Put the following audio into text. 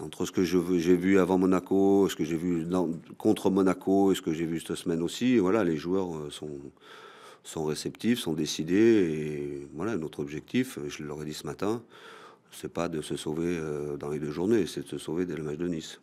entre ce que j'ai vu avant Monaco, ce que j'ai vu contre Monaco et ce que j'ai vu cette semaine aussi, voilà, les joueurs euh, sont, réceptifs, sont décidés. Et voilà, notre objectif, euh, je l'aurais dit ce matin, c'est pas de se sauver euh, dans les deux journées, c'est de se sauver dès le match de Nice.